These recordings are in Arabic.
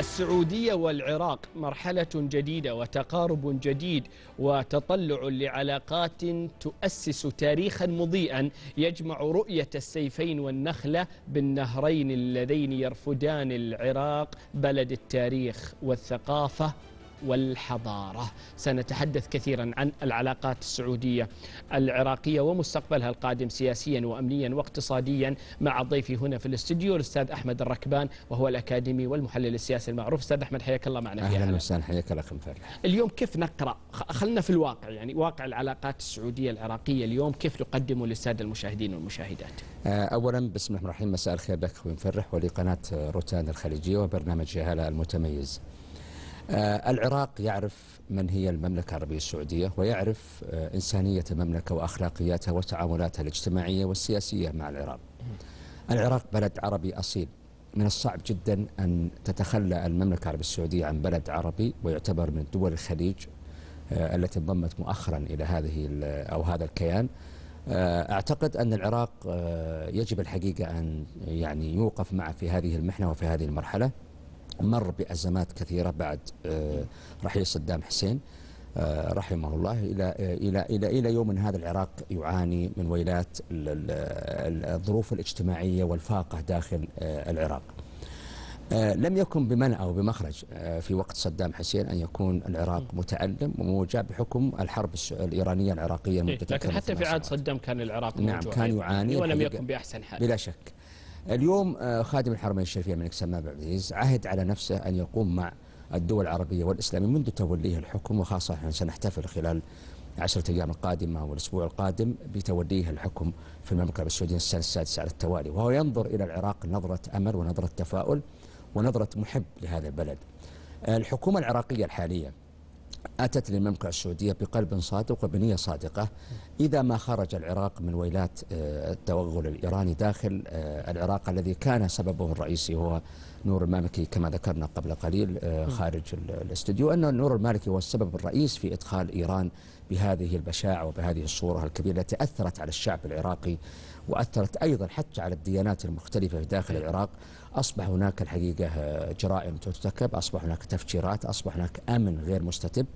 السعودية والعراق مرحلة جديدة وتقارب جديد وتطلع لعلاقات تؤسس تاريخا مضيئا يجمع رؤية السيفين والنخلة بالنهرين اللذين يرفدان العراق بلد التاريخ والثقافة والحضارة سنتحدث كثيرا عن العلاقات السعودية العراقية ومستقبلها القادم سياسيا وأمنيا واقتصاديا مع ضيفي هنا في الاستديو الأستاذ أحمد الركبان وهو الأكاديمي والمحلل السياسي المعروف أستاذ أحمد حياك الله معنا في أهلا وسهلا حياك الله مفرح اليوم كيف نقرأ خلنا في الواقع يعني واقع العلاقات السعودية العراقية اليوم كيف نقدمه للسادة المشاهدين والمشاهدات آه، أولا بسم الله الرحمن الرحيم مساء الخير لك ومفرح مفرح ولقناة روتانا الخليجية وبرنامج جهالة المتميز آه، العراق يعرف من هي المملكة العربية السعودية ويعرف آه، إنسانية المملكة وأخلاقياتها وتعاملاتها الاجتماعية والسياسية مع العراق العراق بلد عربي أصيل من الصعب جدا أن تتخلى المملكة العربية السعودية عن بلد عربي ويعتبر من دول الخليج آه، التي انضمت مؤخرا إلى هذه أو هذا الكيان أعتقد أن العراق يجب الحقيقة أن يعني يوقف معه في هذه المحنة وفي هذه المرحلة مر بأزمات كثيرة بعد آه، رحيل صدام حسين آه، رحمه الله إلى, آه، إلى, إلى, إلى يوم هذا العراق يعاني من ويلات الظروف الاجتماعية والفاقة داخل العراق لم يكن بمنع أو بمخرج في وقت صدام حسين أن يكون العراق متألم وموجع بحكم الحرب الإيرانية العراقية لمده إيه، لكن حتى في عهد صدام كان العراق نعم كان يعاني إيه، ولم يكن بأحسن حال بلا شك اليوم آه، خادم الحرمين الشريفين الملك سلمان بن عبد العزيز عهد على نفسه أن يقوم مع الدول العربية والإسلامية منذ توليه الحكم وخاصة احنا سنحتفل خلال عشرة أيام القادمة والأسبوع القادم بتوليه الحكم في المملكة العربية السعودية السنة السادسة على التوالي وهو ينظر إلى العراق نظرة أمل ونظرة تفاؤل ونظرة محب لهذا البلد الحكومة العراقية الحالية أتت للمملكة السعودية بقلب صادق وبنية صادقة إذا ما خرج العراق من ويلات آه، التوغل الإيراني داخل آه، العراق الذي كان سببه الرئيسي هو نور المالكي كما ذكرنا قبل قليل آه، خارج الاستديو أن نور المالكي هو السبب الرئيس في إدخال إيران بهذه البشاعة وبهذه الصورة الكبيرة التي أثرت على الشعب العراقي وأثرت أيضا حتى على الديانات المختلفة في داخل العراق أصبح هناك الحقيقة آه، جرائم ترتكب أصبح هناك تفجيرات أصبح هناك أمن غير مستتب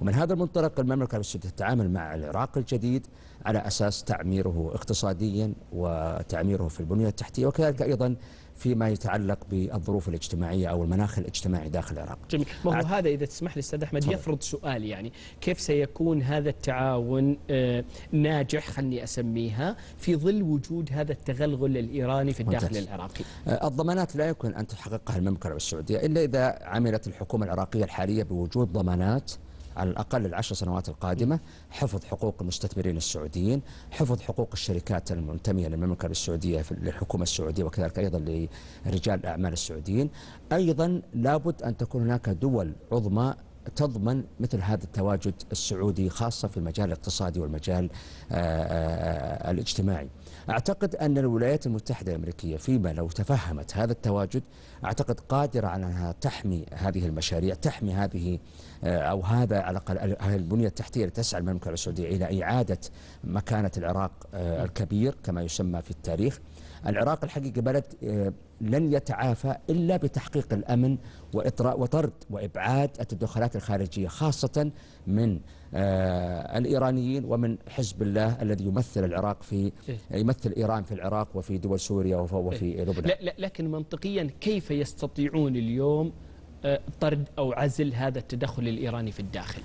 ومن هذا المنطلق المملكة العربية تتعامل مع العراق الجديد على أساس تعميره اقتصاديا وتعميره في البنية التحتية وكذلك أيضا فيما يتعلق بالظروف الاجتماعية أو المناخ الاجتماعي داخل العراق جميل ما هو أعت... هذا إذا تسمح لي أستاذ أحمد يفرض سؤال يعني كيف سيكون هذا التعاون آه، ناجح خلني أسميها في ظل وجود هذا التغلغل الإيراني في الداخل ممتاز. العراقي آه، الضمانات لا يمكن أن تحققها المملكة العربية السعودية إلا إذا عملت الحكومة العراقية الحالية بوجود ضمانات على الأقل العشر سنوات القادمة حفظ حقوق المستثمرين السعوديين حفظ حقوق الشركات المنتمية للمملكة السعودية للحكومة السعودية وكذلك أيضا لرجال الأعمال السعوديين أيضا لابد أن تكون هناك دول عظمى تضمن مثل هذا التواجد السعودي خاصة في المجال الاقتصادي والمجال آه، آه، آه، الاجتماعي أعتقد أن الولايات المتحدة الأمريكية فيما لو تفهمت هذا التواجد أعتقد قادرة على أنها تحمي هذه المشاريع تحمي هذه أو هذا على الأقل البنية التحتية لتسعى تسعى المملكة السعودية إلى إعادة مكانة العراق نعم. الكبير كما يسمى في التاريخ العراق الحقيقة بلد آه، لن يتعافى إلا بتحقيق الأمن وإطراء وطرد وإبعاد التدخلات الخارجية خاصة من آه، الإيرانيين ومن حزب الله الذي يمثل العراق في إيه. يمثل إيران في العراق وفي دول سوريا إيه. وفي لبنان لكن منطقيا كيف يستطيعون اليوم آه، طرد أو عزل هذا التدخل الإيراني في الداخل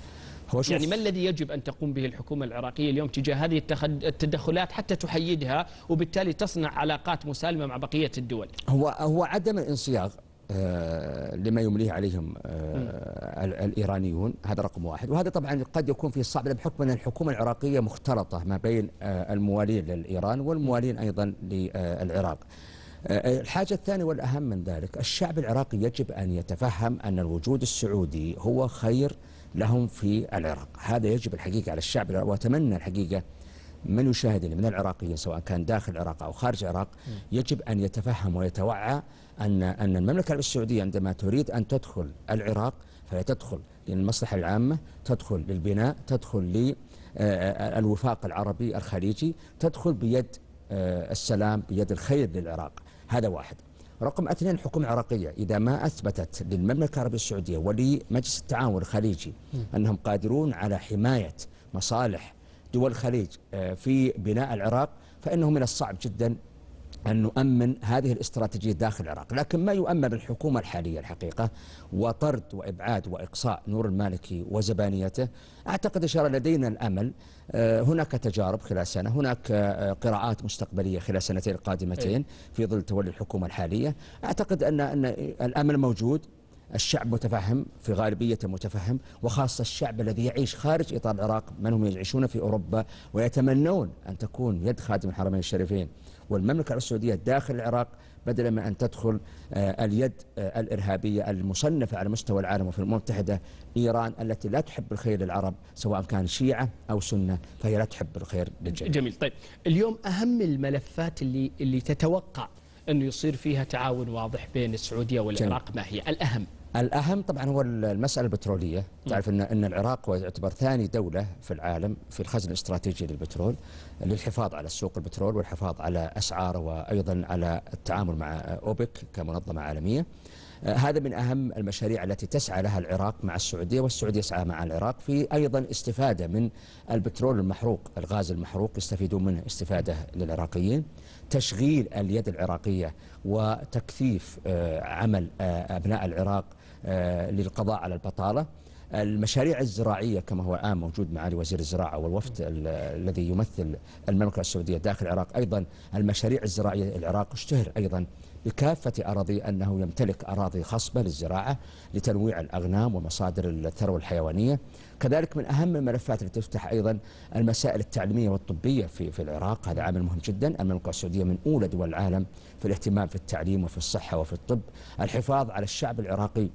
هو شوف. يعني ما الذي يجب أن تقوم به الحكومة العراقية اليوم تجاه هذه التدخلات حتى تحيدها وبالتالي تصنع علاقات مسالمة مع بقية الدول هو, هو عدم الانصياغ آه، لما يمليه عليهم آه، الايرانيون هذا رقم واحد وهذا طبعا قد يكون فيه صعب بحكم ان الحكومه العراقيه مختلطه ما بين آه، الموالين لايران والموالين ايضا للعراق. الحاجة الثانية والأهم من ذلك الشعب العراقي يجب أن يتفهم أن الوجود السعودي هو خير لهم في العراق هذا يجب الحقيقة على الشعب وأتمنى الحقيقة من يشاهدني من العراقيين سواء كان داخل العراق أو خارج العراق يجب أن يتفهم ويتوعى أن أن المملكة العربية السعودية عندما تريد أن تدخل العراق فهي تدخل للمصلحة العامة تدخل للبناء تدخل للوفاق آه، آه، العربي الخليجي تدخل بيد آه، السلام بيد الخير للعراق هذا واحد رقم اثنين حكومة عراقية إذا ما أثبتت للمملكة العربية السعودية ولمجلس التعاون الخليجي أنهم قادرون على حماية مصالح دول الخليج آه، في بناء العراق فإنه من الصعب جدا أن نؤمن هذه الاستراتيجية داخل العراق لكن ما يؤمن الحكومة الحالية الحقيقة وطرد وإبعاد وإقصاء نور المالكي وزبانيته أعتقد أشار لدينا الأمل آه، هناك تجارب خلال سنة هناك آه، قراءات مستقبلية خلال سنتين القادمتين في ظل تولي الحكومة الحالية أعتقد أن الأمل موجود الشعب متفهم في غالبيته متفهم وخاصة الشعب الذي يعيش خارج إطار العراق من هم يعيشون في أوروبا ويتمنون أن تكون يد خادم الحرمين الشريفين والمملكة العربية السعودية داخل العراق بدلا من أن تدخل آه، اليد آه، الإرهابية المصنفة على مستوى العالم وفي المتحدة إيران التي لا تحب الخير للعرب سواء كان شيعة أو سنة فهي لا تحب الخير للجميع جميل طيب اليوم أهم الملفات اللي, اللي تتوقع أنه يصير فيها تعاون واضح بين السعودية والعراق ما هي الأهم الأهم طبعا هو المسألة البترولية تعرف أن, أن العراق يعتبر ثاني دولة في العالم في الخزن الاستراتيجي للبترول للحفاظ على سوق البترول والحفاظ على أسعاره وأيضا على التعامل مع أوبك كمنظمة عالمية آه، هذا من أهم المشاريع التي تسعى لها العراق مع السعودية والسعودية يسعى مع العراق في أيضا استفادة من البترول المحروق الغاز المحروق يستفيدون منه استفادة للعراقيين تشغيل اليد العراقية وتكثيف آه، عمل آه، أبناء العراق آه، للقضاء على البطالة المشاريع الزراعية كما هو الآن موجود معالي وزير الزراعة والوفد الذي يمثل المملكة السعودية داخل العراق أيضا المشاريع الزراعية العراق اشتهر أيضا بكافة أراضي أنه يمتلك أراضي خصبة للزراعة لتنويع الأغنام ومصادر الثروة الحيوانية كذلك من أهم الملفات التي تفتح أيضا المسائل التعليمية والطبية في, في العراق هذا عامل مهم جدا المملكة السعودية من أولى دول العالم في الاهتمام في التعليم وفي الصحة وفي الطب الحفاظ على الشعب العراقي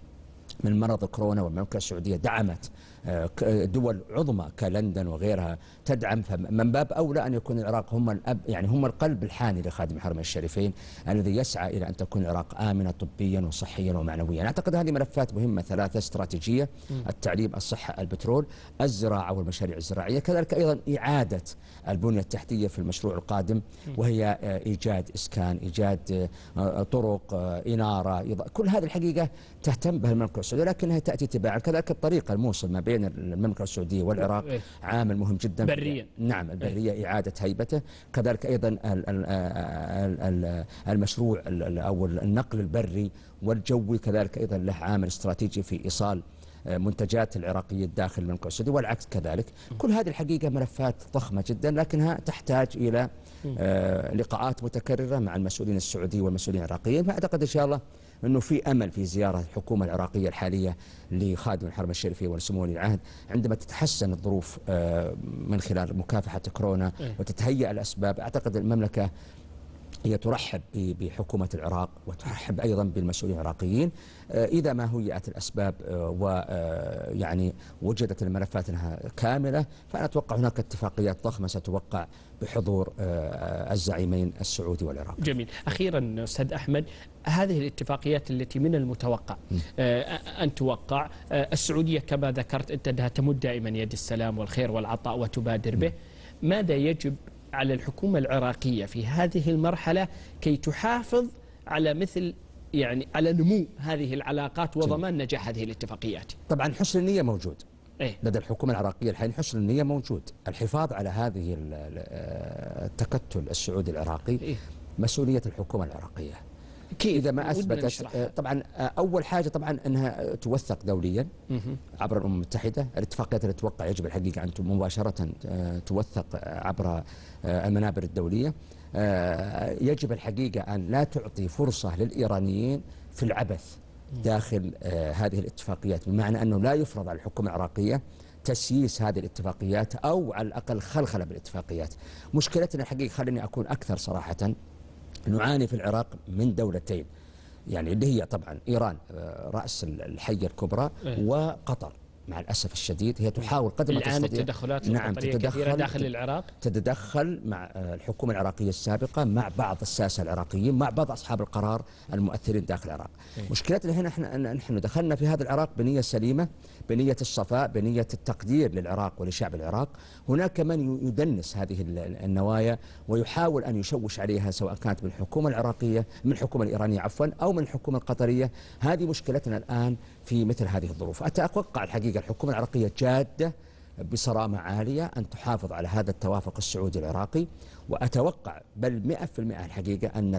من مرض كورونا والمملكة السعودية دعمت آه، دول عظمى كلندن وغيرها تدعم فمن باب أولى أن يكون العراق هم الأب يعني هم القلب الحاني لخادم الحرمين الشريفين الذي يسعى إلى أن تكون العراق آمنة طبيا وصحيا ومعنويا أعتقد هذه ملفات مهمة ثلاثة استراتيجية التعليم الصحة البترول الزراعة والمشاريع الزراعية كذلك أيضا إعادة البنية التحتية في المشروع القادم وهي آه، إيجاد إسكان إيجاد آه، طرق إنارة كل هذه الحقيقة تهتم بها المملكة السعوديه لكنها تاتي تباعا كذلك الطريق الموصل ما بين المملكه السعوديه والعراق إيه. عامل مهم جدا بريا نعم إيه. البريه اعاده هيبته كذلك ايضا المشروع او النقل البري والجوي كذلك ايضا له عامل استراتيجي في ايصال آه، منتجات العراقية داخل المملكة السعودية والعكس كذلك كل هذه الحقيقة ملفات ضخمة جدا لكنها تحتاج إلى آه، لقاءات متكررة مع المسؤولين السعوديين والمسؤولين العراقيين فأعتقد إن شاء الله أنه في أمل في زيارة الحكومة العراقية الحالية لخادم الحرم الشريف ولسمو ولي العهد عندما تتحسن الظروف آه، من خلال مكافحة كورونا إيه. وتتهيأ الأسباب أعتقد المملكة هي ترحب بحكومة العراق وترحب أيضا بالمسؤولين العراقيين آه، إذا ما هيئت الأسباب آه، ويعني آه، وجدت الملفات أنها كاملة فأنا أتوقع هناك اتفاقيات ضخمة ستوقع بحضور الزعيمين السعودي والعراقي جميل أخيرا أستاذ أحمد هذه الاتفاقيات التي من المتوقع أن توقع السعودية كما ذكرت أنت أنها تمد دائما يد السلام والخير والعطاء وتبادر به ماذا يجب على الحكومة العراقية في هذه المرحلة كي تحافظ على مثل يعني على نمو هذه العلاقات وضمان نجاح هذه الاتفاقيات طبعا حسن النية موجود إيه؟ لدى الحكومة العراقية الحين حسن النية موجود الحفاظ على هذه آه، التكتل السعودي العراقي إيه؟ مسؤولية الحكومة العراقية اكيد اذا ما اثبتت آه، طبعا آه، اول حاجه طبعا انها توثق دوليا عبر الامم المتحده الاتفاقيات اللي توقع يجب الحقيقه ان مباشره آه، توثق عبر المنابر الدوليه يجب الحقيقه ان لا تعطي فرصه للايرانيين في العبث داخل هذه الاتفاقيات بمعنى انه لا يفرض على الحكومه العراقيه تسييس هذه الاتفاقيات او على الاقل خلخله بالاتفاقيات. مشكلتنا الحقيقه خليني اكون اكثر صراحه نعاني في العراق من دولتين يعني اللي هي طبعا إيران آه، رأس الحية الكبرى إيه. وقطر مع الأسف الشديد هي تحاول قدر ما تستطيع الآن التدخلات نعم تتدخل داخل العراق تتدخل مع آه، الحكومة العراقية السابقة مع بعض الساسة العراقيين مع بعض أصحاب القرار المؤثرين داخل العراق إيه. مشكلتنا هنا احنا نحن دخلنا في هذا العراق بنية سليمة بنية الصفاء بنية التقدير للعراق ولشعب العراق هناك من يدنس هذه النوايا ويحاول أن يشوش عليها سواء كانت من الحكومة العراقية من الحكومة الإيرانية عفوا أو من الحكومة القطرية هذه مشكلتنا الآن في مثل هذه الظروف أتوقع الحقيقة الحكومة العراقية جادة بصرامة عالية أن تحافظ على هذا التوافق السعودي العراقي وأتوقع بل 100% الحقيقة أن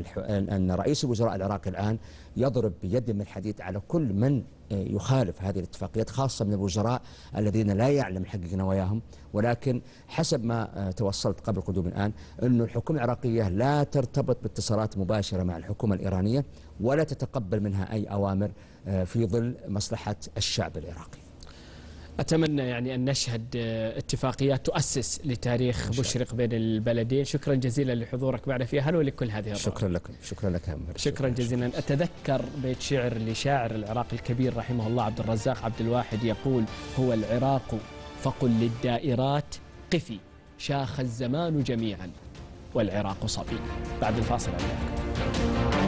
أن رئيس الوزراء العراقي الآن يضرب بيد من الحديد على كل من آه، يخالف هذه الاتفاقيات خاصة من الوزراء الذين لا يعلم الحقيقة نواياهم ولكن حسب ما آه، توصلت قبل قدوم الآن أن الحكومة العراقية لا ترتبط باتصالات مباشرة مع الحكومة الإيرانية ولا تتقبل منها أي أوامر آه، في ظل مصلحة الشعب العراقي أتمنى يعني أن نشهد آه، اتفاقيات تؤسس لتاريخ مشرق بين البلدين شكرا جزيلا لحضورك معنا في أهل ولكل هذه الرؤية شكرا لكم شكرا لك شكرا, شكرا جزيلا شكرا. أتذكر بيت شعر لشاعر العراق الكبير رحمه الله عبد الرزاق عبد الواحد يقول هو العراق فقل للدائرات قفي شاخ الزمان جميعا والعراق صبي بعد الفاصل عليكم.